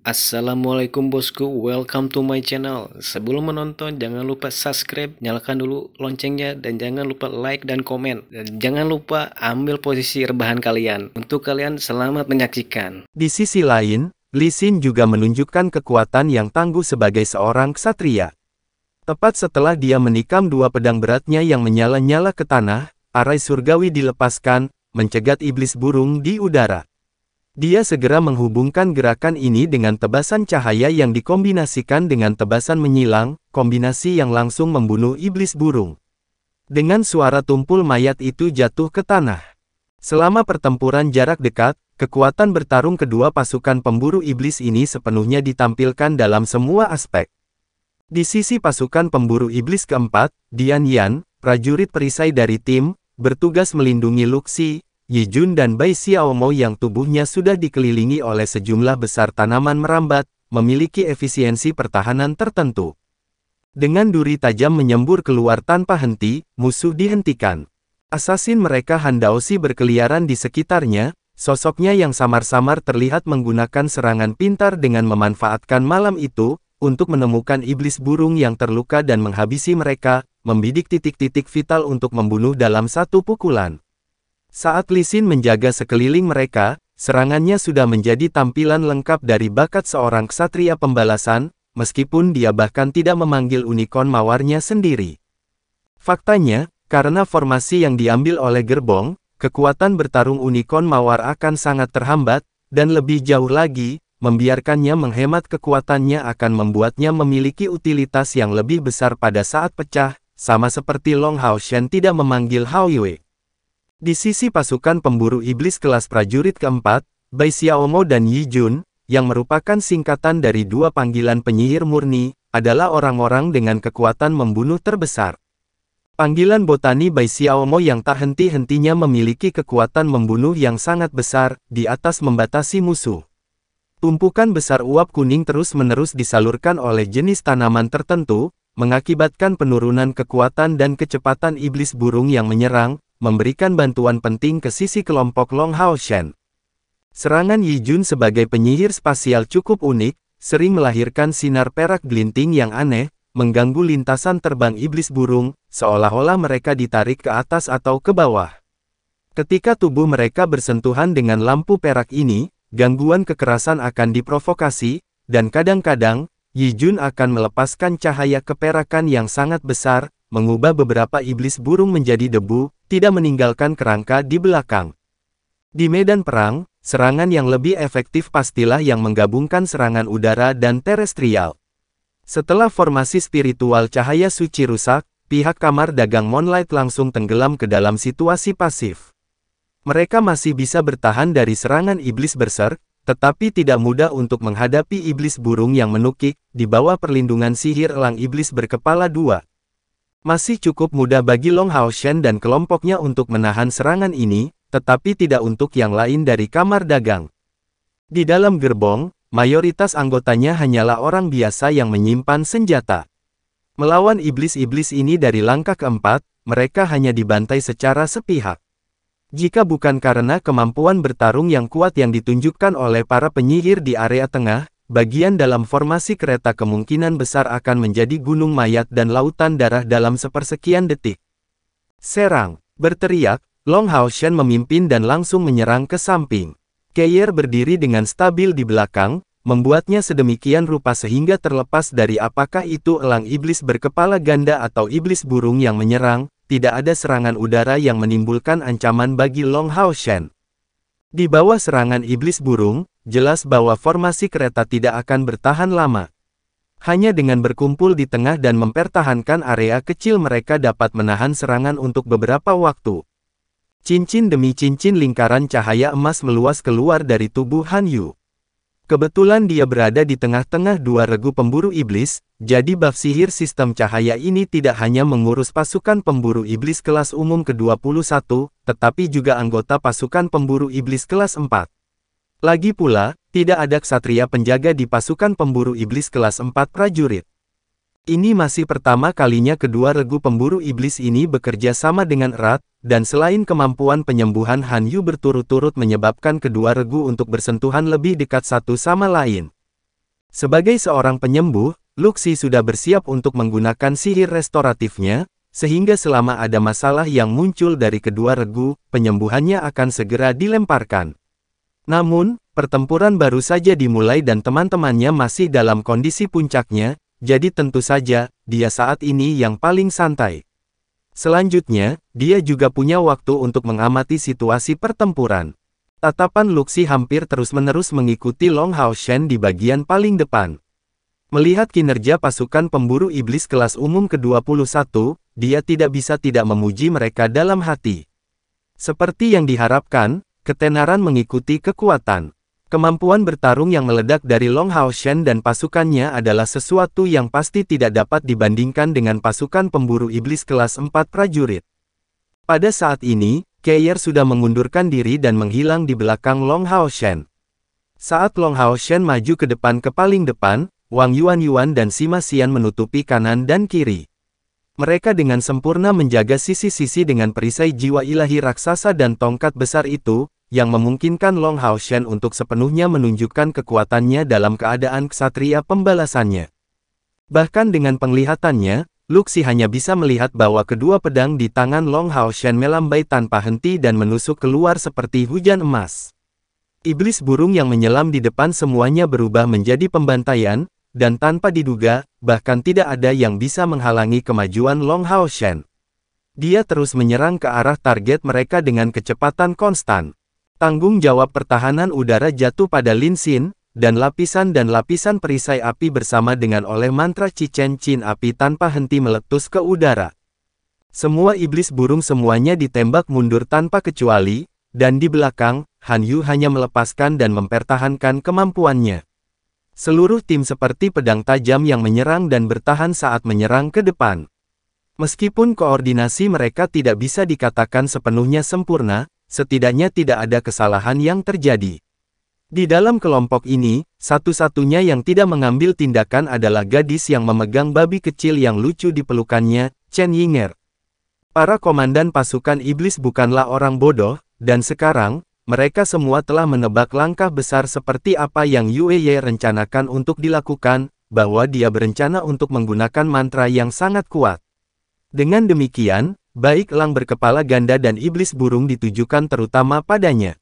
Assalamualaikum bosku, welcome to my channel. Sebelum menonton jangan lupa subscribe, nyalakan dulu loncengnya dan jangan lupa like dan komen. Dan jangan lupa ambil posisi rebahan kalian. Untuk kalian selamat menyaksikan. Di sisi lain, Lee juga menunjukkan kekuatan yang tangguh sebagai seorang ksatria. Tepat setelah dia menikam dua pedang beratnya yang menyala-nyala ke tanah, arai surgawi dilepaskan, mencegat iblis burung di udara. Dia segera menghubungkan gerakan ini dengan tebasan cahaya yang dikombinasikan dengan tebasan menyilang, kombinasi yang langsung membunuh iblis burung. Dengan suara tumpul mayat itu jatuh ke tanah. Selama pertempuran jarak dekat, kekuatan bertarung kedua pasukan pemburu iblis ini sepenuhnya ditampilkan dalam semua aspek. Di sisi pasukan pemburu iblis keempat, Dian Yan, prajurit perisai dari tim, bertugas melindungi Luxi, Yi Jun dan Bai Xiaomo yang tubuhnya sudah dikelilingi oleh sejumlah besar tanaman merambat, memiliki efisiensi pertahanan tertentu. Dengan duri tajam menyembur keluar tanpa henti, musuh dihentikan. Assassin mereka Handaosi berkeliaran di sekitarnya, sosoknya yang samar-samar terlihat menggunakan serangan pintar dengan memanfaatkan malam itu, untuk menemukan iblis burung yang terluka dan menghabisi mereka, membidik titik-titik vital untuk membunuh dalam satu pukulan. Saat Lisin menjaga sekeliling mereka, serangannya sudah menjadi tampilan lengkap dari bakat seorang ksatria pembalasan, meskipun dia bahkan tidak memanggil unicorn mawarnya sendiri. Faktanya, karena formasi yang diambil oleh gerbong, kekuatan bertarung unicorn mawar akan sangat terhambat, dan lebih jauh lagi, membiarkannya menghemat kekuatannya akan membuatnya memiliki utilitas yang lebih besar pada saat pecah, sama seperti Long Hao Shen tidak memanggil Hao Yue. Di sisi pasukan pemburu iblis kelas prajurit keempat, Bai Xiaomo dan Yi Jun, yang merupakan singkatan dari dua panggilan penyihir murni, adalah orang-orang dengan kekuatan membunuh terbesar. Panggilan botani Bai Xiaomo yang tak henti-hentinya memiliki kekuatan membunuh yang sangat besar, di atas membatasi musuh. Tumpukan besar uap kuning terus-menerus disalurkan oleh jenis tanaman tertentu, mengakibatkan penurunan kekuatan dan kecepatan iblis burung yang menyerang, memberikan bantuan penting ke sisi kelompok Long Hao Shen. Serangan Yi Jun sebagai penyihir spasial cukup unik, sering melahirkan sinar perak glinting yang aneh, mengganggu lintasan terbang iblis burung, seolah-olah mereka ditarik ke atas atau ke bawah. Ketika tubuh mereka bersentuhan dengan lampu perak ini, gangguan kekerasan akan diprovokasi, dan kadang-kadang, Yi Jun akan melepaskan cahaya keperakan yang sangat besar, mengubah beberapa iblis burung menjadi debu, tidak meninggalkan kerangka di belakang. Di medan perang, serangan yang lebih efektif pastilah yang menggabungkan serangan udara dan terestrial. Setelah formasi spiritual cahaya suci rusak, pihak kamar dagang Moonlight langsung tenggelam ke dalam situasi pasif. Mereka masih bisa bertahan dari serangan iblis berser, tetapi tidak mudah untuk menghadapi iblis burung yang menukik, di bawah perlindungan sihir elang iblis berkepala dua. Masih cukup mudah bagi Long Hao Shen dan kelompoknya untuk menahan serangan ini, tetapi tidak untuk yang lain dari kamar dagang. Di dalam gerbong, mayoritas anggotanya hanyalah orang biasa yang menyimpan senjata. Melawan iblis-iblis ini dari langkah keempat, mereka hanya dibantai secara sepihak. Jika bukan karena kemampuan bertarung yang kuat yang ditunjukkan oleh para penyihir di area tengah, bagian dalam formasi kereta kemungkinan besar akan menjadi gunung mayat dan lautan darah dalam sepersekian detik. Serang, berteriak, Long Longhausen memimpin dan langsung menyerang ke samping. Keyer berdiri dengan stabil di belakang, membuatnya sedemikian rupa sehingga terlepas dari apakah itu elang iblis berkepala ganda atau iblis burung yang menyerang, tidak ada serangan udara yang menimbulkan ancaman bagi Long Longhausen. Di bawah serangan iblis burung, jelas bahwa formasi kereta tidak akan bertahan lama. Hanya dengan berkumpul di tengah dan mempertahankan area kecil mereka dapat menahan serangan untuk beberapa waktu. Cincin demi cincin lingkaran cahaya emas meluas keluar dari tubuh Han Yu. Kebetulan dia berada di tengah-tengah dua regu pemburu iblis, jadi bab sihir sistem cahaya ini tidak hanya mengurus pasukan pemburu iblis kelas umum ke-21, tetapi juga anggota pasukan pemburu iblis kelas 4. Lagi pula, tidak ada ksatria penjaga di pasukan pemburu iblis kelas 4 prajurit. Ini masih pertama kalinya kedua regu pemburu iblis ini bekerja sama dengan erat, dan selain kemampuan penyembuhan Han Yu berturut-turut menyebabkan kedua regu untuk bersentuhan lebih dekat satu sama lain. Sebagai seorang penyembuh, Luxi sudah bersiap untuk menggunakan sihir restoratifnya, sehingga selama ada masalah yang muncul dari kedua regu, penyembuhannya akan segera dilemparkan. Namun, pertempuran baru saja dimulai dan teman-temannya masih dalam kondisi puncaknya, jadi tentu saja, dia saat ini yang paling santai. Selanjutnya, dia juga punya waktu untuk mengamati situasi pertempuran. Tatapan Luxi hampir terus-menerus mengikuti Long Hao Shen di bagian paling depan. Melihat kinerja pasukan pemburu iblis kelas umum ke-21, dia tidak bisa tidak memuji mereka dalam hati. Seperti yang diharapkan, Ketenaran mengikuti kekuatan. Kemampuan bertarung yang meledak dari Long Hao Shen dan pasukannya adalah sesuatu yang pasti tidak dapat dibandingkan dengan pasukan pemburu iblis kelas 4 prajurit. Pada saat ini, Keyer sudah mengundurkan diri dan menghilang di belakang Long Hao Shen. Saat Long Hao Shen maju ke depan ke paling depan, Wang Yuan Yuan dan Sima Xian menutupi kanan dan kiri. Mereka dengan sempurna menjaga sisi-sisi dengan perisai jiwa ilahi raksasa dan tongkat besar itu, yang memungkinkan Long Hao Shen untuk sepenuhnya menunjukkan kekuatannya dalam keadaan ksatria pembalasannya. Bahkan dengan penglihatannya, Luxi hanya bisa melihat bahwa kedua pedang di tangan Long Hao Shen melambai tanpa henti dan menusuk keluar seperti hujan emas. Iblis burung yang menyelam di depan semuanya berubah menjadi pembantaian, dan tanpa diduga, bahkan tidak ada yang bisa menghalangi kemajuan Long Hao Shen. Dia terus menyerang ke arah target mereka dengan kecepatan konstan. Tanggung jawab pertahanan udara jatuh pada Lin Xin, dan lapisan dan lapisan perisai api bersama dengan oleh mantra Cicen Chin api tanpa henti meletus ke udara. Semua iblis burung semuanya ditembak mundur tanpa kecuali, dan di belakang, Han Yu hanya melepaskan dan mempertahankan kemampuannya. Seluruh tim seperti pedang tajam yang menyerang dan bertahan saat menyerang ke depan. Meskipun koordinasi mereka tidak bisa dikatakan sepenuhnya sempurna, setidaknya tidak ada kesalahan yang terjadi. Di dalam kelompok ini, satu-satunya yang tidak mengambil tindakan adalah gadis yang memegang babi kecil yang lucu di pelukannya, Chen Yinger. Para komandan pasukan iblis bukanlah orang bodoh, dan sekarang, mereka semua telah menebak langkah besar seperti apa yang Ye rencanakan untuk dilakukan, bahwa dia berencana untuk menggunakan mantra yang sangat kuat. Dengan demikian, baik Lang berkepala ganda dan iblis burung ditujukan terutama padanya.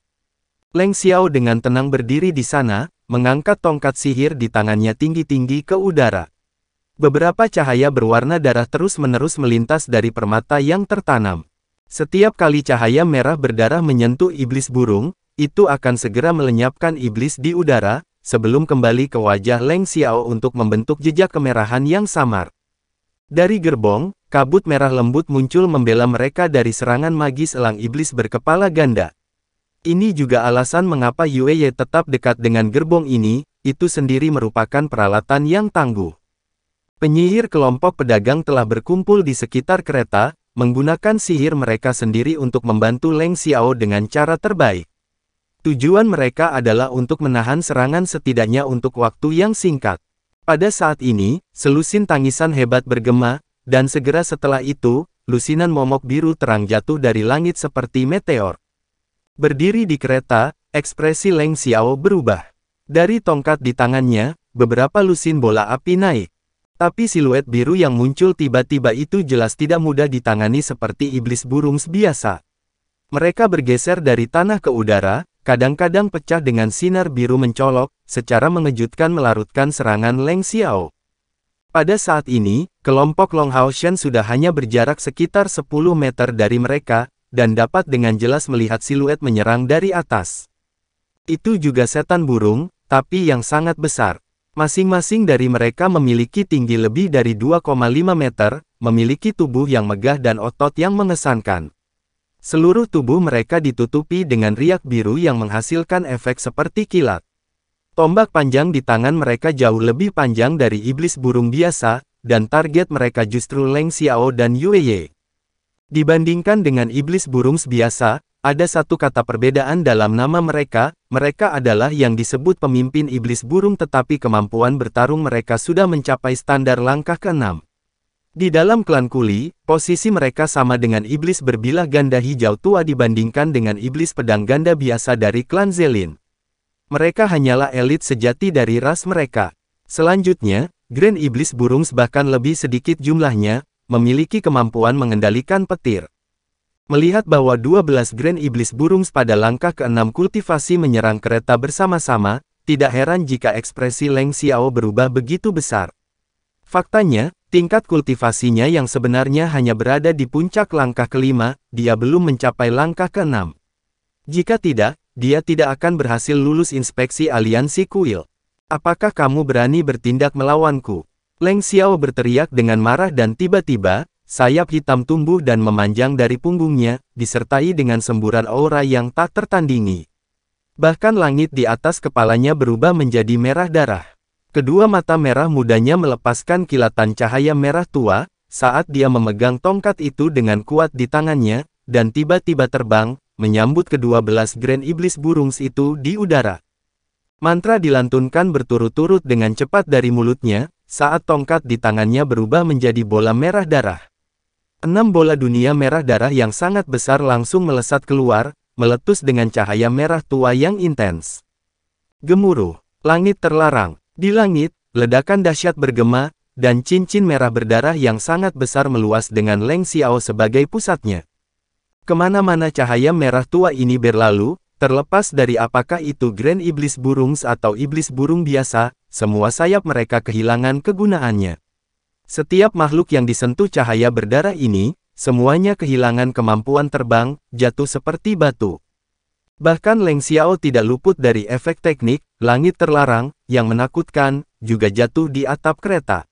Leng Xiao dengan tenang berdiri di sana, mengangkat tongkat sihir di tangannya tinggi-tinggi ke udara. Beberapa cahaya berwarna darah terus-menerus melintas dari permata yang tertanam. Setiap kali cahaya merah berdarah menyentuh iblis burung, itu akan segera melenyapkan iblis di udara, sebelum kembali ke wajah Leng Xiao untuk membentuk jejak kemerahan yang samar. Dari gerbong, kabut merah lembut muncul membela mereka dari serangan magis elang iblis berkepala ganda. Ini juga alasan mengapa Yue Ye tetap dekat dengan gerbong ini, itu sendiri merupakan peralatan yang tangguh. Penyihir kelompok pedagang telah berkumpul di sekitar kereta, menggunakan sihir mereka sendiri untuk membantu Leng Xiao dengan cara terbaik. Tujuan mereka adalah untuk menahan serangan setidaknya untuk waktu yang singkat. Pada saat ini, selusin tangisan hebat bergema, dan segera setelah itu, lusinan momok biru terang jatuh dari langit seperti meteor. Berdiri di kereta, ekspresi Leng Xiao berubah. Dari tongkat di tangannya, beberapa lusin bola api naik. Tapi siluet biru yang muncul tiba-tiba itu jelas tidak mudah ditangani seperti iblis burung biasa. Mereka bergeser dari tanah ke udara, kadang-kadang pecah dengan sinar biru mencolok, secara mengejutkan melarutkan serangan Leng Xiao. Pada saat ini, kelompok Long Shen sudah hanya berjarak sekitar 10 meter dari mereka, dan dapat dengan jelas melihat siluet menyerang dari atas. Itu juga setan burung, tapi yang sangat besar. Masing-masing dari mereka memiliki tinggi lebih dari 2,5 meter, memiliki tubuh yang megah dan otot yang mengesankan. Seluruh tubuh mereka ditutupi dengan riak biru yang menghasilkan efek seperti kilat. Tombak panjang di tangan mereka jauh lebih panjang dari iblis burung biasa, dan target mereka justru Leng Xiao dan Yue Ye. Dibandingkan dengan iblis burung biasa, ada satu kata perbedaan dalam nama mereka, mereka adalah yang disebut pemimpin iblis burung tetapi kemampuan bertarung mereka sudah mencapai standar langkah keenam. Di dalam klan kuli, posisi mereka sama dengan iblis berbilah ganda hijau tua dibandingkan dengan iblis pedang ganda biasa dari klan Zelin. Mereka hanyalah elit sejati dari ras mereka. Selanjutnya, Grand Iblis Burung bahkan lebih sedikit jumlahnya, memiliki kemampuan mengendalikan petir. Melihat bahwa 12 Grand Iblis Burung pada langkah ke-6 kultivasi menyerang kereta bersama-sama, tidak heran jika ekspresi Leng Xiao berubah begitu besar. Faktanya, tingkat kultivasinya yang sebenarnya hanya berada di puncak langkah kelima, dia belum mencapai langkah ke keenam. Jika tidak, dia tidak akan berhasil lulus inspeksi aliansi kuil. Apakah kamu berani bertindak melawanku? Leng Xiao berteriak dengan marah dan tiba-tiba, Sayap hitam tumbuh dan memanjang dari punggungnya, disertai dengan semburan aura yang tak tertandingi. Bahkan langit di atas kepalanya berubah menjadi merah darah. Kedua mata merah mudanya melepaskan kilatan cahaya merah tua, saat dia memegang tongkat itu dengan kuat di tangannya, dan tiba-tiba terbang, menyambut kedua belas Grand Iblis Burungs itu di udara. Mantra dilantunkan berturut-turut dengan cepat dari mulutnya, saat tongkat di tangannya berubah menjadi bola merah darah. Enam bola dunia merah darah yang sangat besar langsung melesat keluar, meletus dengan cahaya merah tua yang intens. Gemuruh, langit terlarang. Di langit, ledakan dahsyat bergema, dan cincin merah berdarah yang sangat besar meluas dengan Leng Xiao sebagai pusatnya. Kemana-mana cahaya merah tua ini berlalu, terlepas dari apakah itu Grand Iblis burung atau Iblis Burung biasa, semua sayap mereka kehilangan kegunaannya. Setiap makhluk yang disentuh cahaya berdarah ini, semuanya kehilangan kemampuan terbang, jatuh seperti batu. Bahkan Leng Xiao tidak luput dari efek teknik, langit terlarang, yang menakutkan, juga jatuh di atap kereta.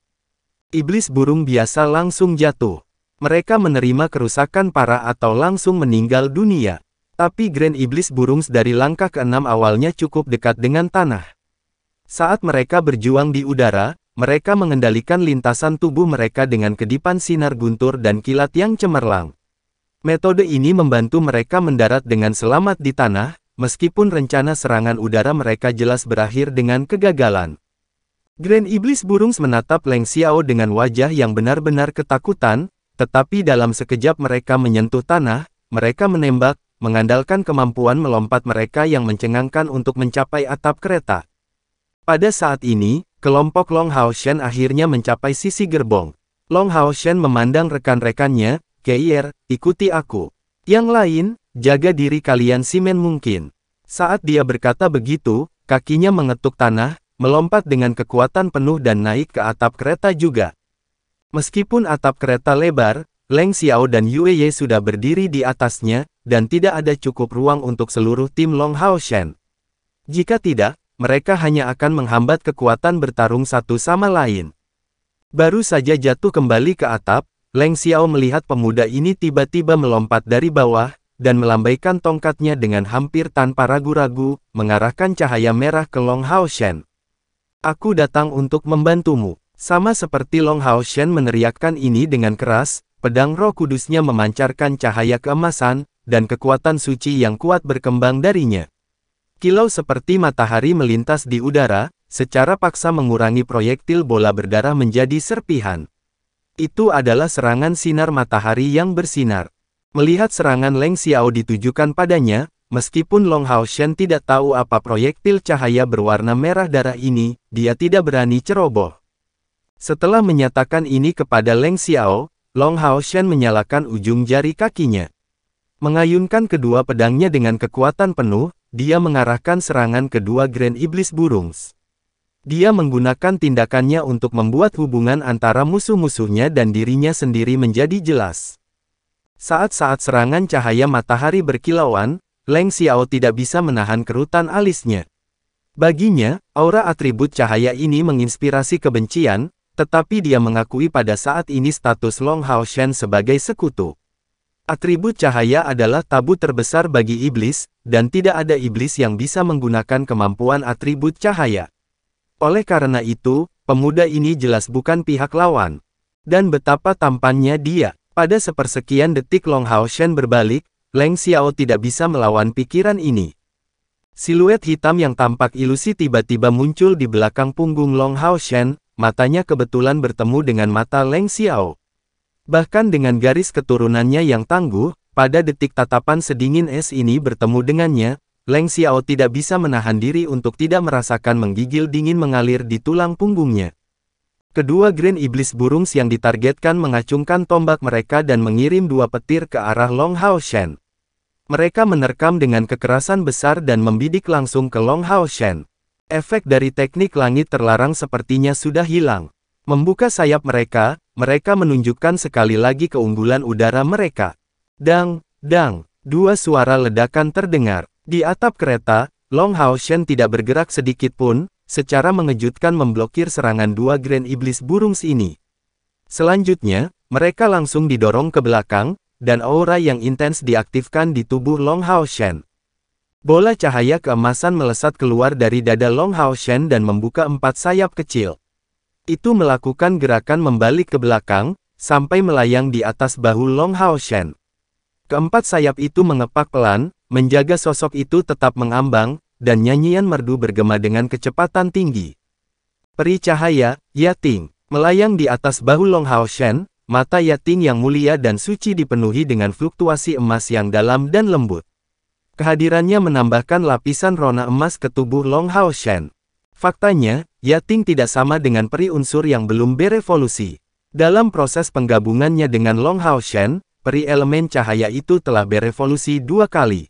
Iblis burung biasa langsung jatuh. Mereka menerima kerusakan parah atau langsung meninggal dunia. Tapi Grand Iblis burung dari langkah keenam awalnya cukup dekat dengan tanah. Saat mereka berjuang di udara, mereka mengendalikan lintasan tubuh mereka dengan kedipan sinar guntur dan kilat yang cemerlang. Metode ini membantu mereka mendarat dengan selamat di tanah, meskipun rencana serangan udara mereka jelas berakhir dengan kegagalan. Grand Iblis Burung menatap Leng Xiao dengan wajah yang benar-benar ketakutan, tetapi dalam sekejap mereka menyentuh tanah, mereka menembak, mengandalkan kemampuan melompat mereka yang mencengangkan untuk mencapai atap kereta. Pada saat ini, Kelompok Long Hao Shen akhirnya mencapai sisi gerbong. Long Hao Shen memandang rekan-rekannya, Keir, ikuti aku. Yang lain, jaga diri kalian simen mungkin. Saat dia berkata begitu, kakinya mengetuk tanah, melompat dengan kekuatan penuh dan naik ke atap kereta juga. Meskipun atap kereta lebar, Leng Xiao dan Yue sudah berdiri di atasnya, dan tidak ada cukup ruang untuk seluruh tim Long Hao Shen. Jika tidak, mereka hanya akan menghambat kekuatan bertarung satu sama lain. Baru saja jatuh kembali ke atap, Leng Xiao melihat pemuda ini tiba-tiba melompat dari bawah, dan melambaikan tongkatnya dengan hampir tanpa ragu-ragu, mengarahkan cahaya merah ke Long Hao Shen. Aku datang untuk membantumu. Sama seperti Long Hao Shen meneriakkan ini dengan keras, pedang roh kudusnya memancarkan cahaya keemasan, dan kekuatan suci yang kuat berkembang darinya. Kilau seperti matahari melintas di udara, secara paksa mengurangi proyektil bola berdarah menjadi serpihan. Itu adalah serangan sinar matahari yang bersinar. Melihat serangan Leng Xiao ditujukan padanya, meskipun Long Hao Shen tidak tahu apa proyektil cahaya berwarna merah darah ini, dia tidak berani ceroboh. Setelah menyatakan ini kepada Leng Xiao, Long Hao Shen menyalakan ujung jari kakinya. Mengayunkan kedua pedangnya dengan kekuatan penuh, dia mengarahkan serangan kedua Grand Iblis Burungs. Dia menggunakan tindakannya untuk membuat hubungan antara musuh-musuhnya dan dirinya sendiri menjadi jelas. Saat-saat serangan cahaya matahari berkilauan, Leng Xiao tidak bisa menahan kerutan alisnya. Baginya, aura atribut cahaya ini menginspirasi kebencian, tetapi dia mengakui pada saat ini status Long Hao Shen sebagai sekutu. Atribut cahaya adalah tabu terbesar bagi iblis, dan tidak ada iblis yang bisa menggunakan kemampuan atribut cahaya. Oleh karena itu, pemuda ini jelas bukan pihak lawan. Dan betapa tampannya dia. Pada sepersekian detik Long Hao Shen berbalik, Leng Xiao tidak bisa melawan pikiran ini. Siluet hitam yang tampak ilusi tiba-tiba muncul di belakang punggung Long Hao Shen, matanya kebetulan bertemu dengan mata Leng Xiao. Bahkan dengan garis keturunannya yang tangguh, pada detik tatapan sedingin es ini bertemu dengannya, Leng Xiao tidak bisa menahan diri untuk tidak merasakan menggigil dingin mengalir di tulang punggungnya. Kedua Green Iblis Burung yang ditargetkan mengacungkan tombak mereka dan mengirim dua petir ke arah Long Hao Shen. Mereka menerkam dengan kekerasan besar dan membidik langsung ke Long Hao Shen. Efek dari teknik langit terlarang sepertinya sudah hilang. Membuka sayap mereka, mereka menunjukkan sekali lagi keunggulan udara mereka. Dang, dang, dua suara ledakan terdengar. Di atap kereta, Long Hao Shen tidak bergerak sedikit pun, secara mengejutkan memblokir serangan dua Grand Iblis Burung ini. Selanjutnya, mereka langsung didorong ke belakang, dan aura yang intens diaktifkan di tubuh Long Hao Shen. Bola cahaya keemasan melesat keluar dari dada Long Hao Shen dan membuka empat sayap kecil. Itu melakukan gerakan membalik ke belakang, sampai melayang di atas bahu Long Hao Shen. Keempat sayap itu mengepak pelan, menjaga sosok itu tetap mengambang, dan nyanyian merdu bergema dengan kecepatan tinggi. Peri cahaya, Yating, melayang di atas bahu Long Hao Shen, mata Yating yang mulia dan suci dipenuhi dengan fluktuasi emas yang dalam dan lembut. Kehadirannya menambahkan lapisan rona emas ke tubuh Long Hao Shen. Faktanya, yating tidak sama dengan peri unsur yang belum berevolusi. Dalam proses penggabungannya dengan Long Hao Shen, peri elemen cahaya itu telah berevolusi dua kali.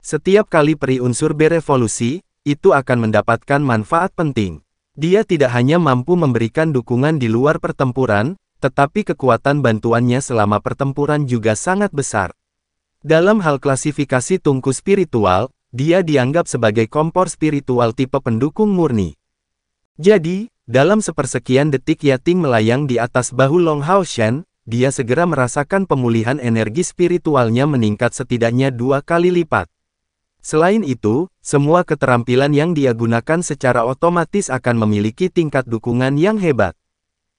Setiap kali peri unsur berevolusi, itu akan mendapatkan manfaat penting. Dia tidak hanya mampu memberikan dukungan di luar pertempuran, tetapi kekuatan bantuannya selama pertempuran juga sangat besar. Dalam hal klasifikasi tungku spiritual, dia dianggap sebagai kompor spiritual tipe pendukung murni. Jadi, dalam sepersekian detik Yating melayang di atas bahu Long Hao Shen, dia segera merasakan pemulihan energi spiritualnya meningkat setidaknya dua kali lipat. Selain itu, semua keterampilan yang dia gunakan secara otomatis akan memiliki tingkat dukungan yang hebat.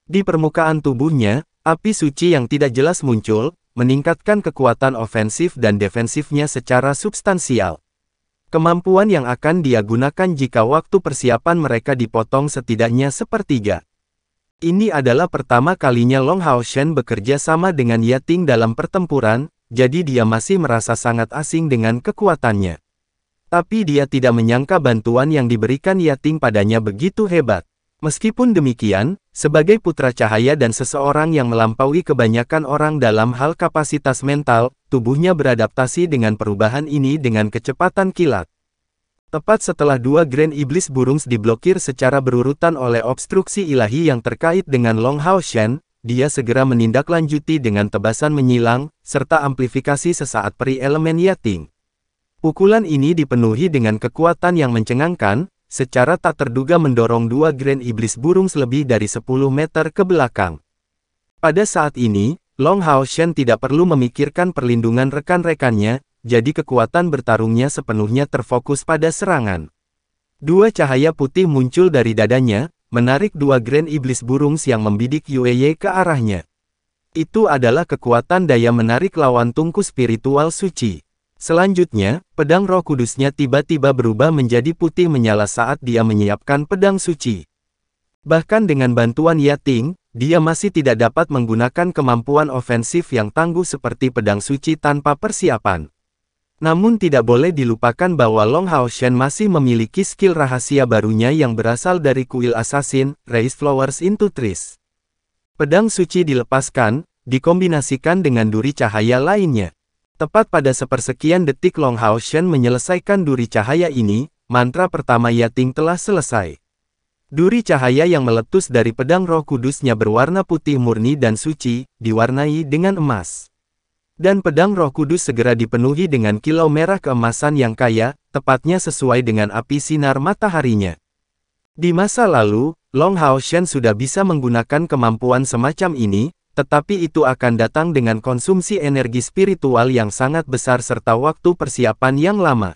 Di permukaan tubuhnya, api suci yang tidak jelas muncul, meningkatkan kekuatan ofensif dan defensifnya secara substansial. Kemampuan yang akan dia gunakan jika waktu persiapan mereka dipotong setidaknya sepertiga. Ini adalah pertama kalinya Long Hao Shen bekerja sama dengan Yating dalam pertempuran, jadi dia masih merasa sangat asing dengan kekuatannya. Tapi dia tidak menyangka bantuan yang diberikan Yating padanya begitu hebat. Meskipun demikian, sebagai putra cahaya dan seseorang yang melampaui kebanyakan orang dalam hal kapasitas mental, tubuhnya beradaptasi dengan perubahan ini dengan kecepatan kilat. Tepat setelah dua Grand Iblis Burungs diblokir secara berurutan oleh obstruksi ilahi yang terkait dengan Long Hao Shen, dia segera menindaklanjuti dengan tebasan menyilang, serta amplifikasi sesaat peri elemen Yating. Pukulan ini dipenuhi dengan kekuatan yang mencengangkan, secara tak terduga mendorong dua Grand Iblis burung selebih dari 10 meter ke belakang. Pada saat ini, Long Hao Shen tidak perlu memikirkan perlindungan rekan-rekannya, jadi kekuatan bertarungnya sepenuhnya terfokus pada serangan. Dua cahaya putih muncul dari dadanya, menarik dua Grand Iblis burung yang membidik Yueye ke arahnya. Itu adalah kekuatan daya menarik lawan tungku spiritual suci. Selanjutnya, pedang roh kudusnya tiba-tiba berubah menjadi putih menyala saat dia menyiapkan pedang suci. Bahkan dengan bantuan Yating, dia masih tidak dapat menggunakan kemampuan ofensif yang tangguh seperti pedang suci tanpa persiapan. Namun tidak boleh dilupakan bahwa Long Hao Shen masih memiliki skill rahasia barunya yang berasal dari kuil assassin, Raise Flowers into Trees. Pedang suci dilepaskan, dikombinasikan dengan duri cahaya lainnya. Tepat pada sepersekian detik Long Hao Shen menyelesaikan duri cahaya ini, mantra pertama Yating telah selesai. Duri cahaya yang meletus dari pedang roh kudusnya berwarna putih murni dan suci, diwarnai dengan emas. Dan pedang roh kudus segera dipenuhi dengan kilau merah keemasan yang kaya, tepatnya sesuai dengan api sinar mataharinya. Di masa lalu, Long Hao Shen sudah bisa menggunakan kemampuan semacam ini, tetapi itu akan datang dengan konsumsi energi spiritual yang sangat besar serta waktu persiapan yang lama.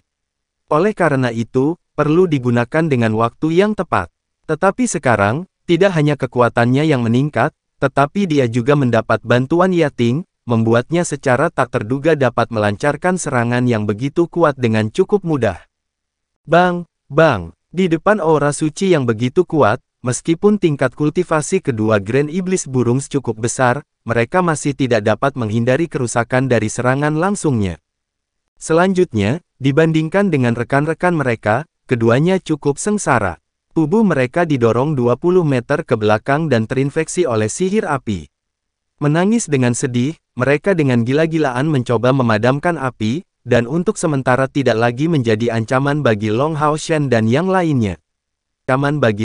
Oleh karena itu, perlu digunakan dengan waktu yang tepat. Tetapi sekarang, tidak hanya kekuatannya yang meningkat, tetapi dia juga mendapat bantuan Yating, membuatnya secara tak terduga dapat melancarkan serangan yang begitu kuat dengan cukup mudah. Bang, bang, di depan aura suci yang begitu kuat, Meskipun tingkat kultivasi kedua Grand Iblis Burung cukup besar, mereka masih tidak dapat menghindari kerusakan dari serangan langsungnya. Selanjutnya, dibandingkan dengan rekan-rekan mereka, keduanya cukup sengsara. Tubuh mereka didorong 20 meter ke belakang dan terinfeksi oleh sihir api. Menangis dengan sedih, mereka dengan gila-gilaan mencoba memadamkan api, dan untuk sementara tidak lagi menjadi ancaman bagi Long Hao Shen dan yang lainnya. Ancaman bagi